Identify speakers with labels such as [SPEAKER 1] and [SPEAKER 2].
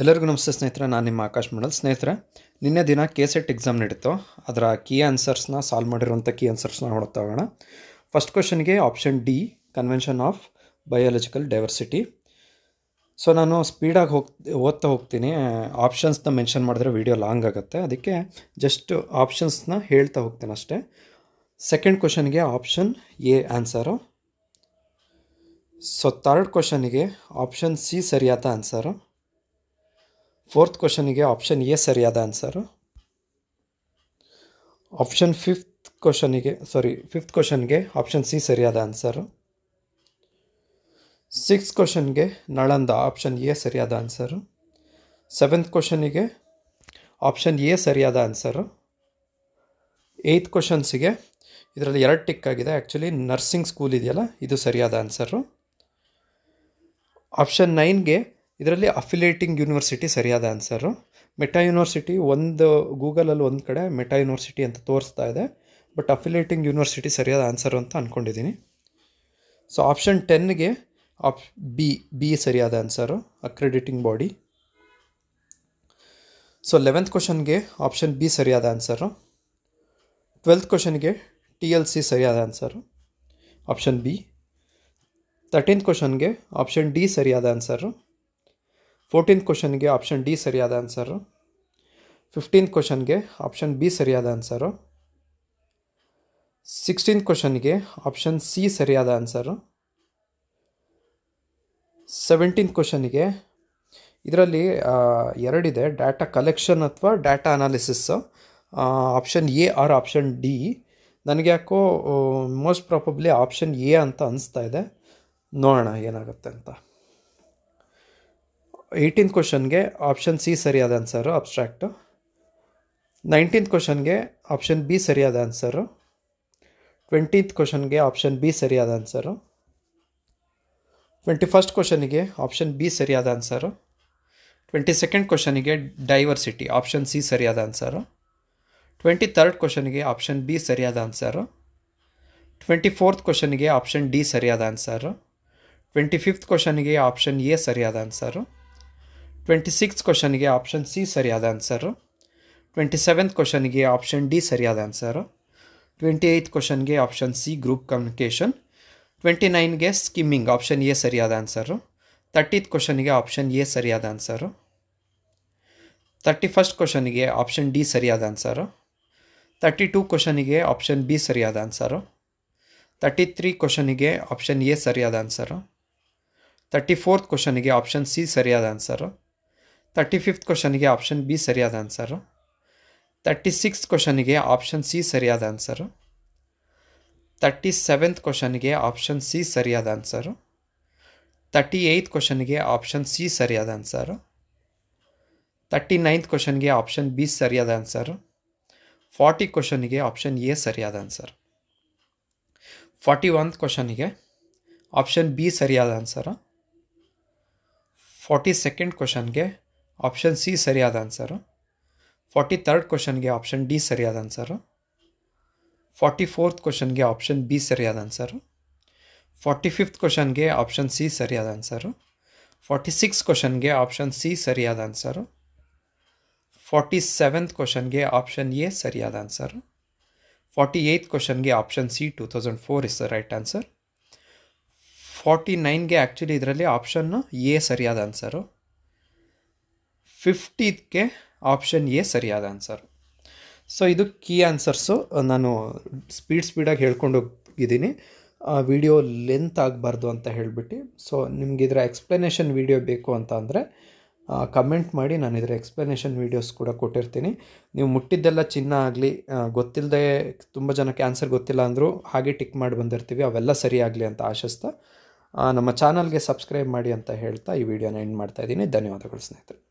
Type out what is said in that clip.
[SPEAKER 1] ಎಲ್ಲರಿಗೂ ನಮಸ್ತೆ ಸ್ನೇಹಿತರೆ ನಾನು ನಿಮ್ಮ ಆಕಾಶ್ ಮಾಡಲ್ ಸ್ನೇಹಿತರೆ ನಿನ್ನೆ ದಿನ ಕೆ ಸೆಟ್ ಎಕ್ಸಾಮ್ ನಡೀತು ಅದರ ಕೀ ಆನ್ಸರ್ಸ್ನ ಸಾಲ್ವ್ ಮಾಡಿರುವಂಥ ಕೀ ಆನ್ಸರ್ಸ್ನ ನೋಡ್ತಾ ಹೋಗೋಣ ಫಸ್ಟ್ ಕ್ವಶನ್ಗೆ option D convention of biological diversity so ನಾನು ಸ್ಪೀಡಾಗಿ ಹೋಗ್ ಓದ್ತಾ ಹೋಗ್ತೀನಿ ಆಪ್ಷನ್ಸ್ನ ಮೆನ್ಷನ್ ಮಾಡಿದ್ರೆ ವೀಡಿಯೋ ಲಾಂಗ್ ಆಗುತ್ತೆ ಅದಕ್ಕೆ ಜಸ್ಟ್ ಆಪ್ಷನ್ಸ್ನ ಹೇಳ್ತಾ ಹೋಗ್ತೀನಿ ಅಷ್ಟೇ ಸೆಕೆಂಡ್ ಕ್ವಶನ್ಗೆ option A answer so third ಕ್ವಶನಿಗೆ ಆಪ್ಷನ್ ಸಿ ಸರಿಯಾದ ಆನ್ಸರು ಫೋರ್ತ್ ಕ್ವಶನಿಗೆ ಆಪ್ಷನ್ ಎ ಸರಿಯಾದ ಆನ್ಸರು ಆಪ್ಷನ್ ಫಿಫ್ತ್ ಕ್ವಶನಿಗೆ ಸಾರಿ ಫಿಫ್ತ್ ಕ್ವಶನ್ಗೆ ಆಪ್ಷನ್ ಸಿ ಸರಿಯಾದ ಆನ್ಸರು ಸಿಕ್ಸ್ ಕ್ವಶನ್ಗೆ ನಳಂದ ಆಪ್ಷನ್ ಎ ಸರಿಯಾದ ಆನ್ಸರು ಸೆವೆಂತ್ ಕ್ವಶನಿಗೆ ಆಪ್ಷನ್ ಎ ಸರಿಯಾದ ಆನ್ಸರು ಏಯ್ತ್ ಕ್ವಶನ್ಸಿಗೆ ಇದರಲ್ಲಿ ಎರಡು ಟಿಕ್ ಆಗಿದೆ ಆ್ಯಕ್ಚುಲಿ ನರ್ಸಿಂಗ್ ಸ್ಕೂಲ್ ಇದೆಯಲ್ಲ ಇದು ಸರಿಯಾದ ಆನ್ಸರು ಆಪ್ಷನ್ ನೈನ್ಗೆ ಇದರಲ್ಲಿ ಅಫಿಲೇಟಿಂಗ್ ಯೂನಿವರ್ಸಿಟಿ ಸರಿಯಾದ ಆನ್ಸರು ಮೆಟಾ ಯೂನಿವರ್ಸಿಟಿ ಒಂದು ಗೂಗಲಲ್ಲಿ ಒಂದು ಕಡೆ ಮೆಟಾ ಯೂನಿವರ್ಸಿಟಿ ಅಂತ ತೋರಿಸ್ತಾ ಇದೆ ಬಟ್ ಅಫಿಲೇಟಿಂಗ್ ಯೂನಿವರ್ಸಿಟಿ ಸರಿಯಾದ ಆನ್ಸರು ಅಂತ ಅಂದ್ಕೊಂಡಿದ್ದೀನಿ ಸೊ ಆಪ್ಷನ್ ಟೆನ್ಗೆ ಆಪ್ ಬಿ ಬಿ ಸರಿಯಾದ answer accrediting body so eleventh ಕ್ವಶನ್ಗೆ ಆಪ್ಷನ್ ಬಿ ಸರಿಯಾದ ಆನ್ಸರು ಟ್ವೆಲ್ತ್ ಕ್ವಶನ್ಗೆ ಟಿ ಎಲ್ ಸಿ ಸರಿಯಾದ ಆನ್ಸರು ಆಪ್ಷನ್ ಬಿ ತರ್ಟೀನ್ತ್ ಕ್ವಶನ್ಗೆ ಆಪ್ಷನ್ ಡಿ ಸರಿಯಾದ ಆನ್ಸರು ಫೋರ್ಟೀನ್ತ್ ಕ್ವಶನ್ಗೆ ಆಪ್ಷನ್ ಡಿ ಸರಿಯಾದ ಆನ್ಸರು ಫಿಫ್ಟೀನ್ತ್ ಕ್ವಶನ್ಗೆ ಆಪ್ಷನ್ ಬಿ ಸರಿಯಾದ ಆನ್ಸರು ಸಿಕ್ಸ್ಟೀನ್ತ್ ಕ್ವಶನ್ಗೆ ಆಪ್ಷನ್ ಸಿ ಸರಿಯಾದ ಆನ್ಸರು ಸೆವೆಂಟೀನ್ ಕ್ವಶನ್ಗೆ ಇದರಲ್ಲಿ ಎರಡಿದೆ ಡಾಟಾ ಕಲೆಕ್ಷನ್ ಅಥವಾ data analysis option A or option D ನನಗೆ ಯಾಕೋ ಮೋಸ್ಟ್ ಪ್ರಾಪಬ್ಲಿ ಆಪ್ಷನ್ ಎ ಅಂತ ಅನಿಸ್ತಾ ಇದೆ ನೋಡೋಣ ಏನಾಗುತ್ತೆ ಅಂತ ಏಯ್ಟೀನ್ತ್ ಕ್ವಶನ್ಗೆ ಆಪ್ಷನ್ ಸಿ ಸರಿಯಾದ ಆನ್ಸರು ಅಬ್ಸ್ಟ್ರಾಕ್ಟು ನೈನ್ಟೀನ್ತ್ ಕ್ವಶನ್ಗೆ ಆಪ್ಷನ್ ಬಿ ಸರಿಯಾದ ಆನ್ಸರು ಟ್ವೆಂಟೀತ್ ಕ್ವಶನ್ಗೆ ಆಪ್ಷನ್ ಬಿ ಸರಿಯಾದ ಆನ್ಸರು ಟ್ವೆಂಟಿ ಫಸ್ಟ್ ಕ್ವಶನಿಗೆ ಆಪ್ಷನ್ ಬಿ ಸರಿಯಾದ ಆನ್ಸರು ಟ್ವೆಂಟಿ ಸೆಕೆಂಡ್ ಕ್ವಶನಿಗೆ ಡೈವರ್ಸಿಟಿ ಆಪ್ಷನ್ ಸಿ ಸರಿಯಾದ ಆನ್ಸರು ಟ್ವೆಂಟಿ ತರ್ಡ್ ಕ್ವಶನಿಗೆ ಆಪ್ಷನ್ ಬಿ ಸರಿಯಾದ ಆನ್ಸರು ಟ್ವೆಂಟಿ ಫೋರ್ತ್ ಕ್ವಶನ್ಗೆ ಆಪ್ಷನ್ ಡಿ ಸರಿಯಾದ ಆನ್ಸರು ಟ್ವೆಂಟಿ ಫಿಫ್ತ್ ಕ್ವಶನಿಗೆ ಆಪ್ಷನ್ ಎ ಸರಿಯಾದ ಆನ್ಸರು ಟ್ವೆಂಟಿ ಸಿಕ್ಸ್ ಕ್ವಶನ್ಗೆ ಆಪ್ಷನ್ ಸಿ ಸರಿಯಾದ ಆನ್ಸರು ಟ್ವೆಂಟಿ ಸೆವೆಂತ್ ಕ್ವಶನ್ಗೆ ಆಪ್ಷನ್ ಡಿ ಸರಿಯಾದ ಆನ್ಸರು ಟ್ವೆಂಟಿ ಏಯ್ತ್ ಕ್ವಶನ್ಗೆ option C group communication twenty ನೈನ್ಗೆ ಸ್ಕಿಮ್ಮಿಂಗ್ ಆಪ್ಷನ್ ಎ ಸರಿಯಾದ ಆನ್ಸರು ತರ್ಟಿತ್ ಕ್ವಶನ್ಗೆ ಆಪ್ಷನ್ ಎ ಸರಿಯಾದ ಆನ್ಸರು ತರ್ಟಿ ಫಸ್ಟ್ ಕ್ವಶನ್ಗೆ ಆಪ್ಷನ್ ಡಿ ಸರಿಯಾದ ಆನ್ಸರು ತರ್ಟಿ ಟೂ ಕ್ವಶನಿಗೆ ಆಪ್ಷನ್ ಬಿ ಸರಿಯಾದ ಆನ್ಸರು ತರ್ಟಿ ತ್ರೀ ಕ್ವಶನಿಗೆ ಆಪ್ಷನ್ ಎ ಸರಿಯಾದ ಆನ್ಸರು ತರ್ಟಿ ಫೋರ್ತ್ ಕ್ವಶನಿಗೆ ಆಪ್ಷನ್ ಸಿ ಸರಿಯಾದ ಆನ್ಸರು थर्टी फिफ्त क्वेश्चन के ऑप्शन बी सरियाद आंसर थर्टी सिक्स क्वेश्चन के आपशन सी सरियाद आंसर थर्टी सेवेंथ क्वेश्चन के आपशन सी सरियाद आंसर थर्टी एथ क्वेश्चन के आपशन सी सरियाद आंसर थर्टी नाइन्थ क्वेश्चन के ऑप्शन बी सरियाद आंसर फोर्टी क्वेश्चन के आपशन ए सरियाद आंसर फोर्टी वन क्वेश्चन के ऑप्शन बी सरियाद आंसर फोर्टी सेकेंड क्वेश्चन के ಆಪ್ಷನ್ ಸಿ ಸರಿಯಾದ ಆನ್ಸರು ಫಾರ್ಟಿ ತರ್ಡ್ ಕ್ವಶನ್ಗೆ ಆಪ್ಷನ್ ಡಿ ಸರಿಯಾದ ಆನ್ಸರು ಫಾರ್ಟಿ ಫೋರ್ತ್ ಕ್ವಶನ್ಗೆ ಆಪ್ಷನ್ ಬಿ ಸರಿಯಾದ ಆನ್ಸರು ಫಾರ್ಟಿ ಫಿಫ್ತ್ ಕ್ವಶನ್ಗೆ ಆಪ್ಷನ್ ಸಿ ಸರಿಯಾದ ಆನ್ಸರು ಫಾರ್ಟಿ ಸಿಕ್ಸ್ ಕ್ವಶನ್ಗೆ ಆಪ್ಷನ್ ಸಿ ಸರಿಯಾದ ಆನ್ಸರು ಫಾರ್ಟಿ ಸೆವೆಂತ್ ಕ್ವಶನ್ಗೆ ಆಪ್ಷನ್ ಎ ಸರಿಯಾದ ಆನ್ಸರು ಫಾರ್ಟಿ ಏಯ್ತ್ ಕ್ವಶನ್ಗೆ option C two thousand four is the right answer forty ನೈನ್ಗೆ ಆ್ಯಕ್ಚುಲಿ ಇದರಲ್ಲಿ ಆಪ್ಷನ್ನು ಎ ಸರಿಯಾದ ಆನ್ಸರು ಫಿಫ್ಟೀತ್ಗೆ ಆಪ್ಷನ್ ಎ ಸರಿಯಾದ ಆನ್ಸರ್ ಸೊ ಇದು ಕೀ ಆನ್ಸರ್ಸು ನಾನು ಸ್ಪೀಡ್ ಸ್ಪೀಡಾಗಿ ಹೇಳ್ಕೊಂಡು ಹೋಗಿದ್ದೀನಿ ವಿಡಿಯೋ ಲೆಂತ್ ಆಗಬಾರ್ದು ಅಂತ ಹೇಳಿಬಿಟ್ಟು ಸೊ ನಿಮ್ಗೆ ಇದರ ಎಕ್ಸ್ಪ್ಲನೇಷನ್ ವೀಡಿಯೋ ಬೇಕು ಅಂತ ಅಂದರೆ ಕಮೆಂಟ್ ಮಾಡಿ ನಾನು ಇದರ ಎಕ್ಸ್ಪ್ಲನೇಷನ್ ವೀಡಿಯೋಸ್ ಕೂಡ ಕೊಟ್ಟಿರ್ತೀನಿ ನೀವು ಮುಟ್ಟಿದ್ದೆಲ್ಲ ಚಿನ್ನ ಆಗಲಿ ಗೊತ್ತಿಲ್ಲದೆ ತುಂಬ ಜನಕ್ಕೆ ಆನ್ಸರ್ ಗೊತ್ತಿಲ್ಲ ಅಂದರೂ ಹಾಗೆ ಟಿಕ್ ಮಾಡಿ ಬಂದಿರ್ತೀವಿ ಅವೆಲ್ಲ ಸರಿಯಾಗಲಿ ಅಂತ ಆಶಿಸ್ತಾ ನಮ್ಮ ಚಾನಲ್ಗೆ ಸಬ್ಸ್ಕ್ರೈಬ್ ಮಾಡಿ ಅಂತ ಹೇಳ್ತಾ ಈ ವಿಡಿಯೋನ ಎಂಡ್ ಮಾಡ್ತಾ ಧನ್ಯವಾದಗಳು ಸ್ನೇಹಿತರೆ